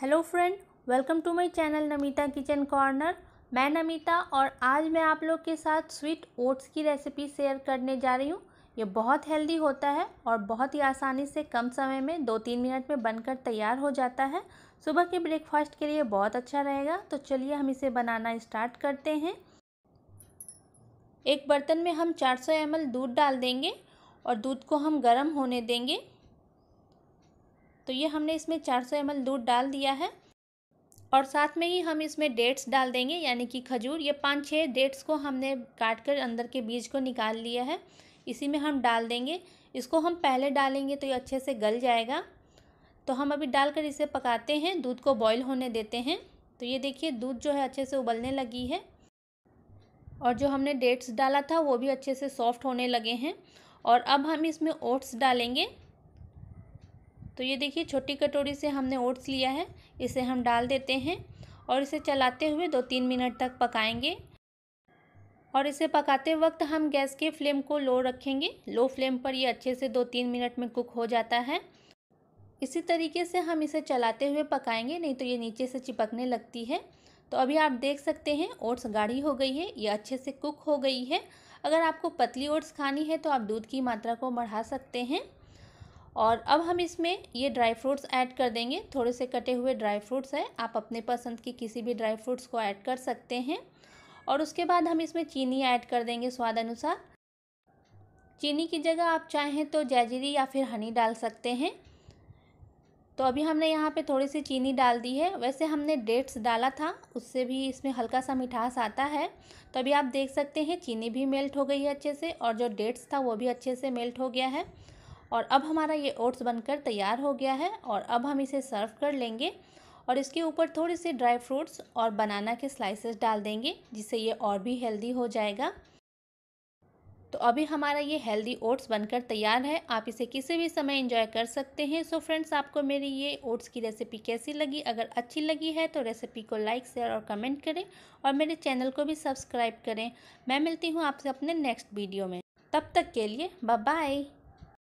hello friend welcome to my channel Namita kitchen corner मैं नमिता और आज मैं आप लोग के साथ स्वीट ओट्स की रेसिपी शेयर करने जा रही हूँ ये बहुत हेल्दी होता है और बहुत ही आसानी से कम समय में दो तीन मिनट में बनकर तैयार हो जाता है सुबह के ब्रेकफास्ट के लिए बहुत अच्छा रहेगा तो चलिए हम इसे बनाना इस्टार्ट करते हैं एक बर्तन में हम चार सौ दूध डाल देंगे और दूध को हम गर्म होने देंगे तो ये हमने इसमें 400 सौ दूध डाल दिया है और साथ में ही हम इसमें डेट्स डाल देंगे यानी कि खजूर ये पाँच छः डेट्स को हमने काट कर अंदर के बीज को निकाल लिया है इसी में हम डाल देंगे इसको हम पहले डालेंगे तो ये अच्छे से गल जाएगा तो हम अभी डालकर इसे पकाते हैं दूध को बॉईल होने देते हैं तो ये देखिए दूध जो है अच्छे से उबलने लगी है और जो हमने डेट्स डाला था वो भी अच्छे से सॉफ्ट होने लगे हैं और अब हम इसमें ओट्स डालेंगे तो ये देखिए छोटी कटोरी से हमने ओट्स लिया है इसे हम डाल देते हैं और इसे चलाते हुए दो तीन मिनट तक पकाएंगे और इसे पकाते वक्त हम गैस के फ्लेम को लो रखेंगे लो फ्लेम पर ये अच्छे से दो तीन मिनट में कुक हो जाता है इसी तरीके से हम इसे चलाते हुए पकाएंगे नहीं तो ये नीचे से चिपकने लगती है तो अभी आप देख सकते हैं ओट्स गाढ़ी हो गई है ये अच्छे से कुक हो गई है अगर आपको पतली ओट्स खानी है तो आप दूध की मात्रा को बढ़ा सकते हैं और अब हम इसमें ये ड्राई फ्रूट्स ऐड कर देंगे थोड़े से कटे हुए ड्राई फ्रूट्स हैं आप अपने पसंद की किसी भी ड्राई फ्रूट्स को ऐड कर सकते हैं और उसके बाद हम इसमें चीनी ऐड कर देंगे स्वाद अनुसार चीनी की जगह आप चाहें तो जैजरी या फिर हनी डाल सकते हैं तो अभी हमने यहाँ पे थोड़ी सी चीनी डाल दी है वैसे हमने डेट्स डाला था उससे भी इसमें हल्का सा मिठास आता है तो अभी आप देख सकते हैं चीनी भी मेल्ट हो गई है अच्छे से और जो डेट्स था वो भी अच्छे से मेल्ट हो गया है और अब हमारा ये ओट्स बनकर तैयार हो गया है और अब हम इसे सर्व कर लेंगे और इसके ऊपर थोड़े से ड्राई फ्रूट्स और बनाना के स्लाइसेस डाल देंगे जिससे ये और भी हेल्दी हो जाएगा तो अभी हमारा ये हेल्दी ओट्स बनकर तैयार है आप इसे किसी भी समय इंजॉय कर सकते हैं सो फ्रेंड्स आपको मेरी ये ओट्स की रेसिपी कैसी लगी अगर अच्छी लगी है तो रेसिपी को लाइक शेयर और कमेंट करें और मेरे चैनल को भी सब्सक्राइब करें मैं मिलती हूँ आपसे अपने नेक्स्ट वीडियो में तब तक के लिए बाय